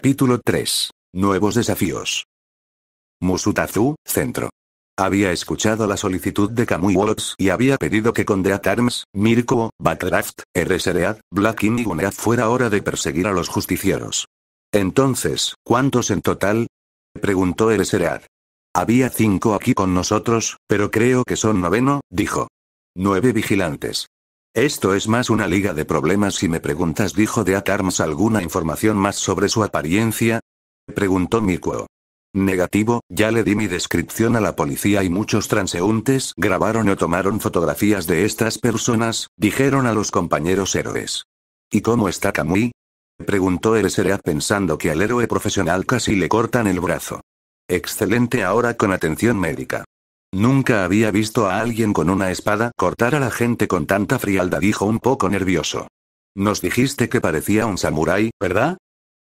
Capítulo 3. Nuevos desafíos. Musutazu, centro. Había escuchado la solicitud de Kamui Woods y había pedido que con Death Arms, Mirko, Batraft, Ereseread, Black y Gunead fuera hora de perseguir a los justicieros. Entonces, ¿cuántos en total? Preguntó Ereseread. Había cinco aquí con nosotros, pero creo que son noveno, dijo. Nueve vigilantes. Esto es más una liga de problemas si me preguntas dijo de Atarms alguna información más sobre su apariencia. Preguntó Mikuo. Negativo, ya le di mi descripción a la policía y muchos transeúntes grabaron o tomaron fotografías de estas personas, dijeron a los compañeros héroes. ¿Y cómo está Kamui? Preguntó el SRA pensando que al héroe profesional casi le cortan el brazo. Excelente ahora con atención médica. Nunca había visto a alguien con una espada cortar a la gente con tanta frialdad, dijo un poco nervioso. Nos dijiste que parecía un samurái, ¿verdad?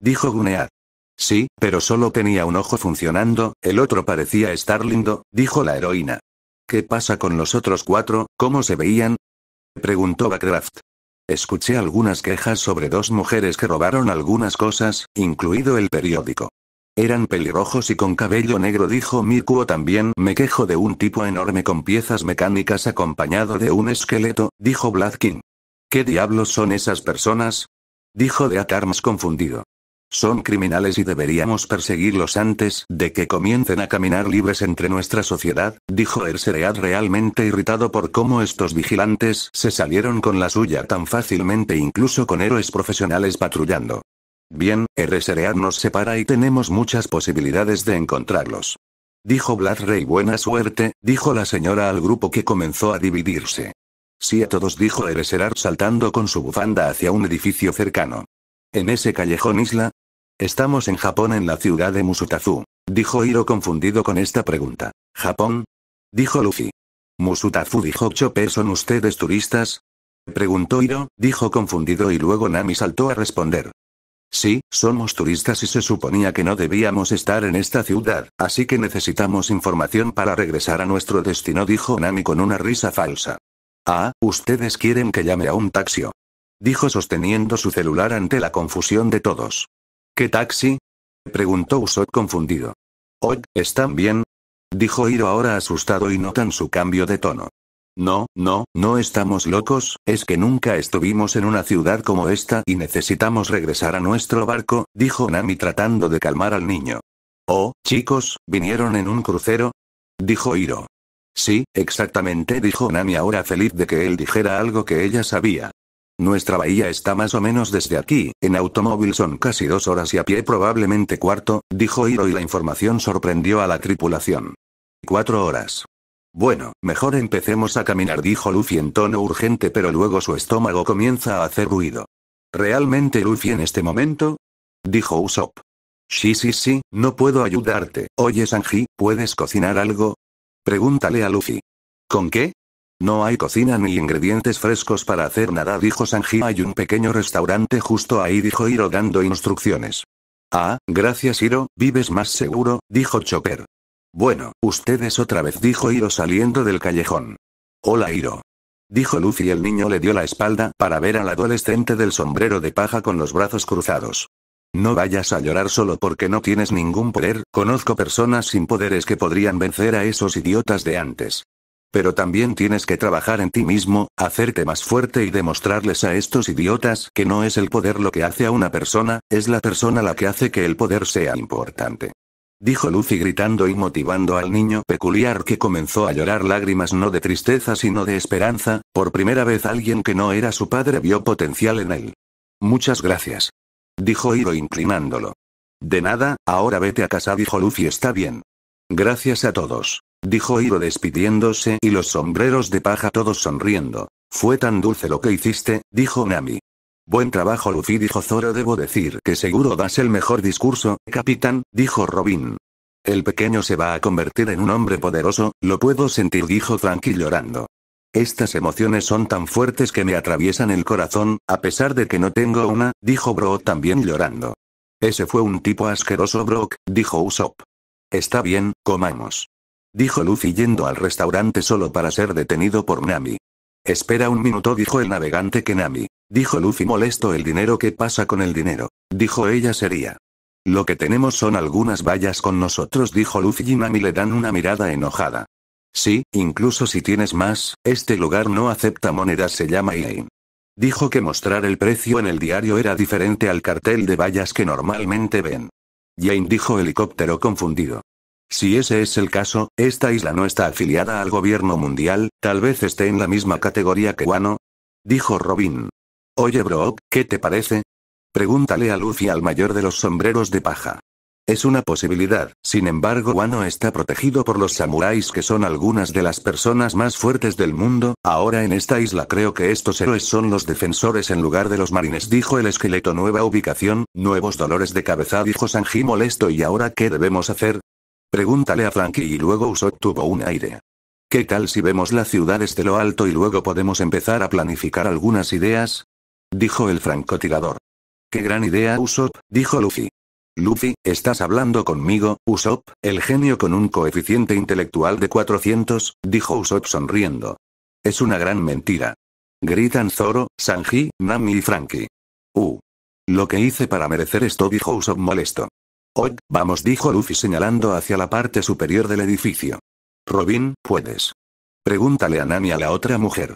Dijo Gunead. Sí, pero solo tenía un ojo funcionando, el otro parecía estar lindo, dijo la heroína. ¿Qué pasa con los otros cuatro? ¿Cómo se veían? Preguntó Bacraft. Escuché algunas quejas sobre dos mujeres que robaron algunas cosas, incluido el periódico. Eran pelirrojos y con cabello negro dijo Mikuo también me quejo de un tipo enorme con piezas mecánicas acompañado de un esqueleto, dijo Bladkin. ¿Qué diablos son esas personas? Dijo más confundido. Son criminales y deberíamos perseguirlos antes de que comiencen a caminar libres entre nuestra sociedad, dijo Erseread realmente irritado por cómo estos vigilantes se salieron con la suya tan fácilmente incluso con héroes profesionales patrullando. Bien, RSRA nos separa y tenemos muchas posibilidades de encontrarlos. Dijo Rey buena suerte, dijo la señora al grupo que comenzó a dividirse. Sí a todos dijo Ereserar saltando con su bufanda hacia un edificio cercano. En ese callejón isla. Estamos en Japón en la ciudad de Musutazu, dijo Hiro confundido con esta pregunta. ¿Japón? dijo Luffy. Musutazu dijo Chopper ¿son ustedes turistas? Preguntó Hiro, dijo confundido y luego Nami saltó a responder. Sí, somos turistas y se suponía que no debíamos estar en esta ciudad, así que necesitamos información para regresar a nuestro destino, dijo Nami con una risa falsa. Ah, ustedes quieren que llame a un taxi. Dijo sosteniendo su celular ante la confusión de todos. ¿Qué taxi? Preguntó Usopp confundido. hoy ¿están bien? Dijo Hiro ahora asustado y notan su cambio de tono. No, no, no estamos locos, es que nunca estuvimos en una ciudad como esta y necesitamos regresar a nuestro barco, dijo Nami tratando de calmar al niño. Oh, chicos, ¿vinieron en un crucero? dijo Hiro. Sí, exactamente, dijo Nami ahora feliz de que él dijera algo que ella sabía. Nuestra bahía está más o menos desde aquí, en automóvil son casi dos horas y a pie probablemente cuarto, dijo Hiro y la información sorprendió a la tripulación. Cuatro horas. Bueno, mejor empecemos a caminar, dijo Luffy en tono urgente, pero luego su estómago comienza a hacer ruido. ¿Realmente Luffy en este momento? dijo Usopp. Sí, sí, sí, no puedo ayudarte. Oye, Sanji, ¿puedes cocinar algo? Pregúntale a Luffy. ¿Con qué? No hay cocina ni ingredientes frescos para hacer nada, dijo Sanji. Hay un pequeño restaurante justo ahí, dijo Hiro dando instrucciones. Ah, gracias Hiro, vives más seguro, dijo Chopper. Bueno, ustedes otra vez dijo Iro saliendo del callejón. Hola Iro. Dijo Luz y el niño le dio la espalda para ver al adolescente del sombrero de paja con los brazos cruzados. No vayas a llorar solo porque no tienes ningún poder, conozco personas sin poderes que podrían vencer a esos idiotas de antes. Pero también tienes que trabajar en ti mismo, hacerte más fuerte y demostrarles a estos idiotas que no es el poder lo que hace a una persona, es la persona la que hace que el poder sea importante dijo Lucy gritando y motivando al niño peculiar que comenzó a llorar lágrimas no de tristeza sino de esperanza, por primera vez alguien que no era su padre vio potencial en él. Muchas gracias. Dijo Iro inclinándolo. De nada, ahora vete a casa dijo Lucy está bien. Gracias a todos. Dijo Iro despidiéndose y los sombreros de paja todos sonriendo. Fue tan dulce lo que hiciste, dijo Nami. Buen trabajo Luffy dijo Zoro debo decir que seguro das el mejor discurso, capitán, dijo Robin. El pequeño se va a convertir en un hombre poderoso, lo puedo sentir dijo Frankie llorando. Estas emociones son tan fuertes que me atraviesan el corazón, a pesar de que no tengo una, dijo Bro también llorando. Ese fue un tipo asqueroso Brock, dijo Usopp. Está bien, comamos. Dijo Luffy yendo al restaurante solo para ser detenido por Nami. Espera un minuto, dijo el navegante Kenami. Dijo Luffy molesto el dinero ¿qué pasa con el dinero. Dijo ella sería. Lo que tenemos son algunas vallas con nosotros, dijo Luffy y Nami le dan una mirada enojada. Sí, incluso si tienes más, este lugar no acepta monedas, se llama Iain. Dijo que mostrar el precio en el diario era diferente al cartel de vallas que normalmente ven. Jane dijo helicóptero confundido. Si ese es el caso, esta isla no está afiliada al gobierno mundial, tal vez esté en la misma categoría que Wano. Dijo Robin. Oye Brock, ¿qué te parece? Pregúntale a Luffy al mayor de los sombreros de paja. Es una posibilidad, sin embargo Wano está protegido por los samuráis que son algunas de las personas más fuertes del mundo, ahora en esta isla creo que estos héroes son los defensores en lugar de los marines dijo el esqueleto nueva ubicación, nuevos dolores de cabeza dijo Sanji molesto y ahora ¿qué debemos hacer? Pregúntale a Frankie y luego Usopp tuvo un aire. ¿Qué tal si vemos la ciudad desde lo alto y luego podemos empezar a planificar algunas ideas? Dijo el francotirador. ¡Qué gran idea Usopp! dijo Luffy. Luffy, ¿estás hablando conmigo, Usopp? El genio con un coeficiente intelectual de 400, dijo Usopp sonriendo. Es una gran mentira. Gritan Zoro, Sanji, Nami y Frankie. Uh. Lo que hice para merecer esto dijo Usopp molesto vamos, dijo Luffy señalando hacia la parte superior del edificio. Robin, ¿puedes? Pregúntale a Nami a la otra mujer.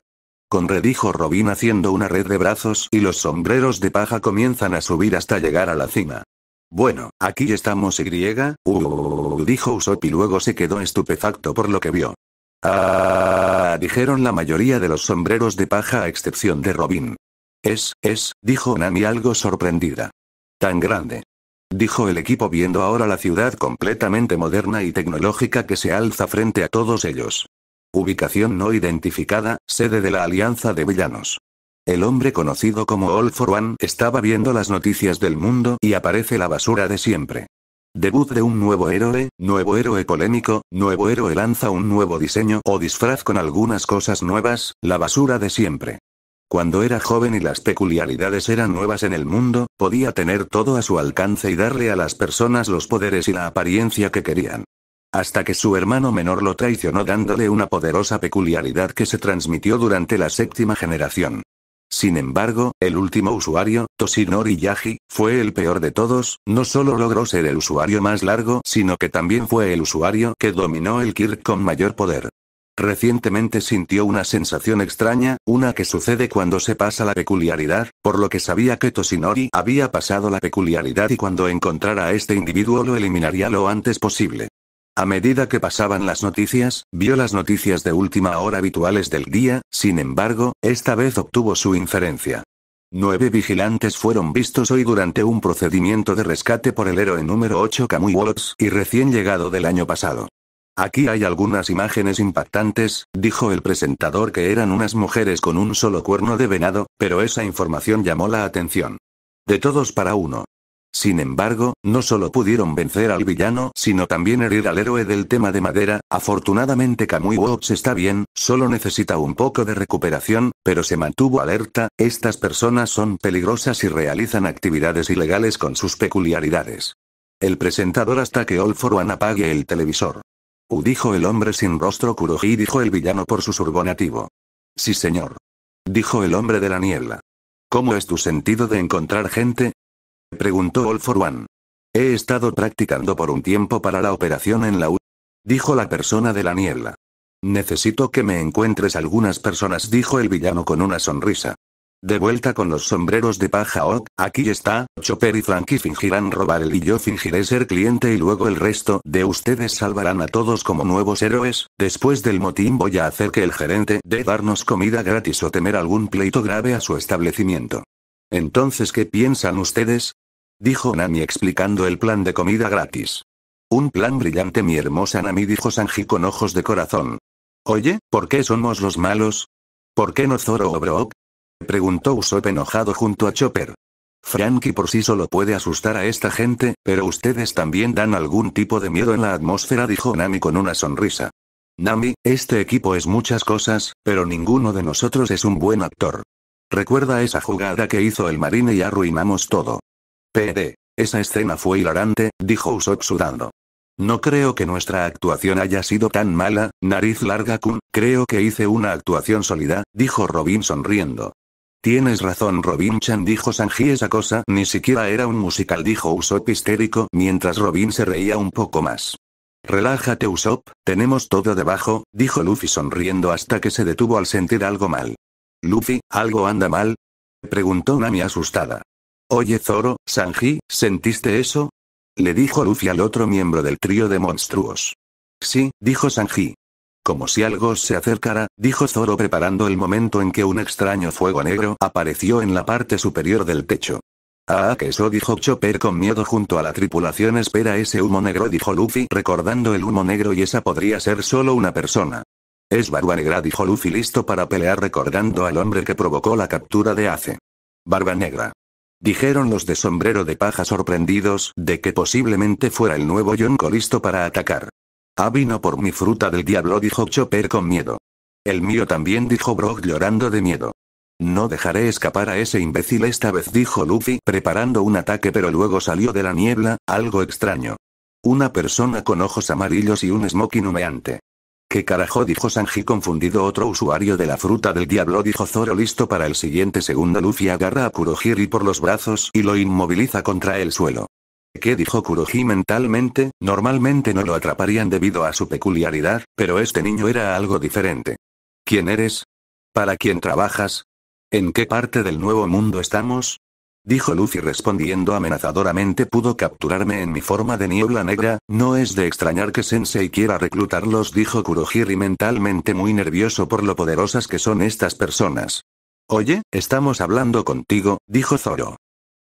Con Conredijo Robin haciendo una red de brazos y los sombreros de paja comienzan a subir hasta llegar a la cima. Bueno, aquí estamos y... Uh, dijo Usopp y luego se quedó estupefacto por lo que vio. Ah, dijeron la mayoría de los sombreros de paja a excepción de Robin. Es, es, dijo Nami algo sorprendida. Tan grande dijo el equipo viendo ahora la ciudad completamente moderna y tecnológica que se alza frente a todos ellos. Ubicación no identificada, sede de la Alianza de Villanos. El hombre conocido como All for One estaba viendo las noticias del mundo y aparece la basura de siempre. Debut de un nuevo héroe, nuevo héroe polémico, nuevo héroe lanza un nuevo diseño o disfraz con algunas cosas nuevas, la basura de siempre. Cuando era joven y las peculiaridades eran nuevas en el mundo, podía tener todo a su alcance y darle a las personas los poderes y la apariencia que querían. Hasta que su hermano menor lo traicionó dándole una poderosa peculiaridad que se transmitió durante la séptima generación. Sin embargo, el último usuario, Toshinori Yagi, fue el peor de todos, no solo logró ser el usuario más largo, sino que también fue el usuario que dominó el Kirk con mayor poder. Recientemente sintió una sensación extraña, una que sucede cuando se pasa la peculiaridad, por lo que sabía que Toshinori había pasado la peculiaridad y cuando encontrara a este individuo lo eliminaría lo antes posible. A medida que pasaban las noticias, vio las noticias de última hora habituales del día, sin embargo, esta vez obtuvo su inferencia. Nueve vigilantes fueron vistos hoy durante un procedimiento de rescate por el héroe número 8 Kamui Wolves y recién llegado del año pasado. Aquí hay algunas imágenes impactantes, dijo el presentador que eran unas mujeres con un solo cuerno de venado, pero esa información llamó la atención. De todos para uno. Sin embargo, no solo pudieron vencer al villano, sino también herir al héroe del tema de madera, afortunadamente Kamui Wops está bien, solo necesita un poco de recuperación, pero se mantuvo alerta, estas personas son peligrosas y realizan actividades ilegales con sus peculiaridades. El presentador hasta que All for One apague el televisor. U dijo el hombre sin rostro Kuroji dijo el villano por su nativo. Sí señor. Dijo el hombre de la niebla. ¿Cómo es tu sentido de encontrar gente? Preguntó All for One. He estado practicando por un tiempo para la operación en la U. Dijo la persona de la niebla. Necesito que me encuentres algunas personas, dijo el villano con una sonrisa. De vuelta con los sombreros de paja ok, oh, aquí está, Chopper y Frankie fingirán robar el y yo fingiré ser cliente y luego el resto de ustedes salvarán a todos como nuevos héroes, después del motín voy a hacer que el gerente dé darnos comida gratis o temer algún pleito grave a su establecimiento. Entonces ¿qué piensan ustedes? Dijo Nami explicando el plan de comida gratis. Un plan brillante mi hermosa Nami dijo Sanji con ojos de corazón. Oye, ¿por qué somos los malos? ¿Por qué no Zoro o Brook? Preguntó Usopp enojado junto a Chopper. Frankie por sí solo puede asustar a esta gente, pero ustedes también dan algún tipo de miedo en la atmósfera, dijo Nami con una sonrisa. Nami, este equipo es muchas cosas, pero ninguno de nosotros es un buen actor. Recuerda esa jugada que hizo el marine y arruinamos todo. PD. Esa escena fue hilarante, dijo Usopp sudando. No creo que nuestra actuación haya sido tan mala, nariz larga kun, creo que hice una actuación sólida, dijo Robin sonriendo. Tienes razón, Robin-chan, dijo Sanji. Esa cosa ni siquiera era un musical, dijo Usopp histérico, mientras Robin se reía un poco más. Relájate, Usopp, tenemos todo debajo, dijo Luffy sonriendo hasta que se detuvo al sentir algo mal. Luffy, ¿algo anda mal? preguntó Nami asustada. Oye, Zoro, Sanji, ¿sentiste eso? le dijo Luffy al otro miembro del trío de monstruos. Sí, dijo Sanji. Como si algo se acercara, dijo Zoro preparando el momento en que un extraño fuego negro apareció en la parte superior del techo. Ah, que eso dijo Chopper con miedo junto a la tripulación espera ese humo negro dijo Luffy recordando el humo negro y esa podría ser solo una persona. Es Barba Negra dijo Luffy listo para pelear recordando al hombre que provocó la captura de Ace. Barba Negra. Dijeron los de sombrero de paja sorprendidos de que posiblemente fuera el nuevo Yonko listo para atacar. Ah vino por mi fruta del diablo dijo Chopper con miedo. El mío también dijo Brock llorando de miedo. No dejaré escapar a ese imbécil esta vez dijo Luffy preparando un ataque pero luego salió de la niebla, algo extraño. Una persona con ojos amarillos y un smoking humeante. ¿Qué carajo? dijo Sanji confundido otro usuario de la fruta del diablo dijo Zoro listo para el siguiente segundo Luffy agarra a Kurohiri por los brazos y lo inmoviliza contra el suelo. ¿Qué dijo Kuroji mentalmente? Normalmente no lo atraparían debido a su peculiaridad, pero este niño era algo diferente. ¿Quién eres? ¿Para quién trabajas? ¿En qué parte del nuevo mundo estamos? Dijo Luffy respondiendo amenazadoramente pudo capturarme en mi forma de niebla negra, no es de extrañar que Sensei quiera reclutarlos dijo Kurohiri mentalmente muy nervioso por lo poderosas que son estas personas. Oye, estamos hablando contigo, dijo Zoro.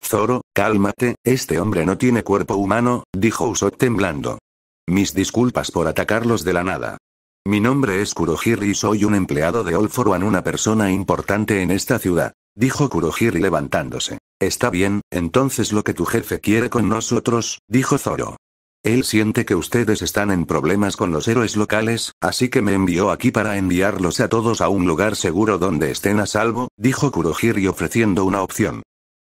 Zoro, cálmate, este hombre no tiene cuerpo humano, dijo Usopp temblando. Mis disculpas por atacarlos de la nada. Mi nombre es Kurohiri y soy un empleado de All una persona importante en esta ciudad, dijo Kurohiri levantándose. Está bien, entonces lo que tu jefe quiere con nosotros, dijo Zoro. Él siente que ustedes están en problemas con los héroes locales, así que me envió aquí para enviarlos a todos a un lugar seguro donde estén a salvo, dijo Kurohiri ofreciendo una opción.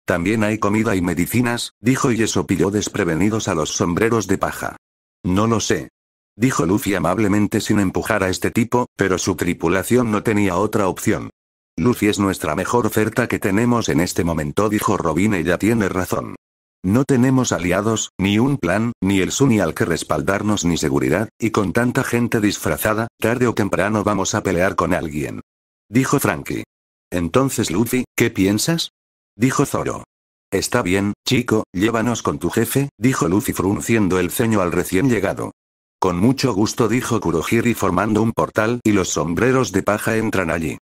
También hay comida y medicinas, dijo y eso pilló desprevenidos a los sombreros de paja. No lo sé. Dijo Luffy amablemente sin empujar a este tipo, pero su tripulación no tenía otra opción. Luffy es nuestra mejor oferta que tenemos en este momento, dijo Robin, y ya tiene razón. No tenemos aliados, ni un plan, ni el Suni al que respaldarnos ni seguridad, y con tanta gente disfrazada, tarde o temprano vamos a pelear con alguien. Dijo Frankie. Entonces Luffy, ¿qué piensas? dijo Zoro. Está bien, chico, llévanos con tu jefe, dijo lucifer frunciendo el ceño al recién llegado. Con mucho gusto dijo Kurohiri formando un portal y los sombreros de paja entran allí.